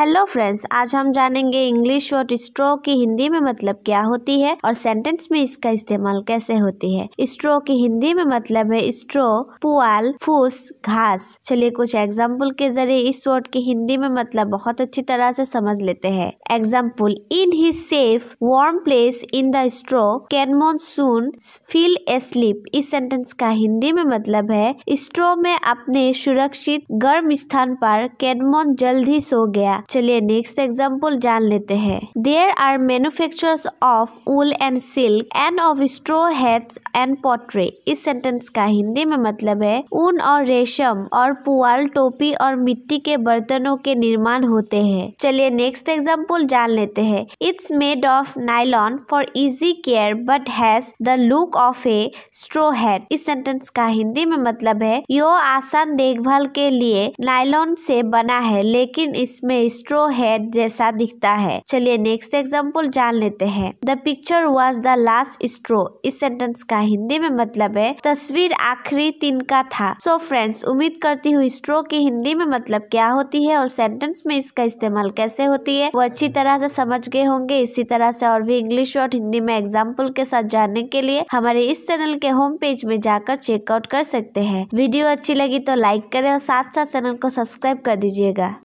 hello friends आज हम जानेंगे इंग्लिश वर्ड स्ट्रो की हिंदी में मतलब क्या होती है और सेंटेंस में इसका इस्तेमाल कैसे होती है स्ट्रो की हिंदी में मतलब है स्ट्रो पुआल फूस घास चलिए कुछ एग्जाम्पल के जरिए इस वर्ड की हिंदी में मतलब बहुत अच्छी तरह से समझ लेते हैं example in he safe warm place in the straw can moan soon feel asleep इस सेंटेंस का हिंदी में मतलब है स्ट्रो में अपने सुरक्षित गर्म स्थान पर कैनमोन जल्द ही सो गया चलिए नेक्स्ट एग्जाम्पल जान लेते हैं there are manufacturers of wool and silk and of straw heads and portray इस सेंटेंस का हिंदी में मतलब है ऊन और रेशम और पुआल टोपी और मिट्टी के बर्तनों के निर्माण होते हैं चलिए नेक्स्ट एग्जाम्पल जान लेते हैं it's made of nylon for easy care but has the look of a straw head इस सेंटेंस का हिंदी में मतलब है यो आसान देखभाल के लिए नाइलॉन से बना है लेकिन इसमें इस स्ट्रो हेड जैसा दिखता है चलिए नेक्स्ट एग्जाम्पल जान लेते हैं the picture was the last straw इस सेंटेंस का हिंदी में मतलब है तस्वीर आखिरी तीन का था सो so फ्रेंड्स उम्मीद करती हूँ स्ट्रो की हिंदी में मतलब क्या होती है और सेंटेंस में इसका इस्तेमाल कैसे होती है वो अच्छी तरह से समझ गए होंगे इसी तरह से और भी इंग्लिश और हिंदी में एग्जाम्पल के साथ जानने के लिए हमारे इस चैनल के होम पेज में जाकर चेकआउट कर सकते हैं वीडियो अच्छी लगी तो लाइक करें और साथ साथ चैनल को सब्सक्राइब कर दीजिएगा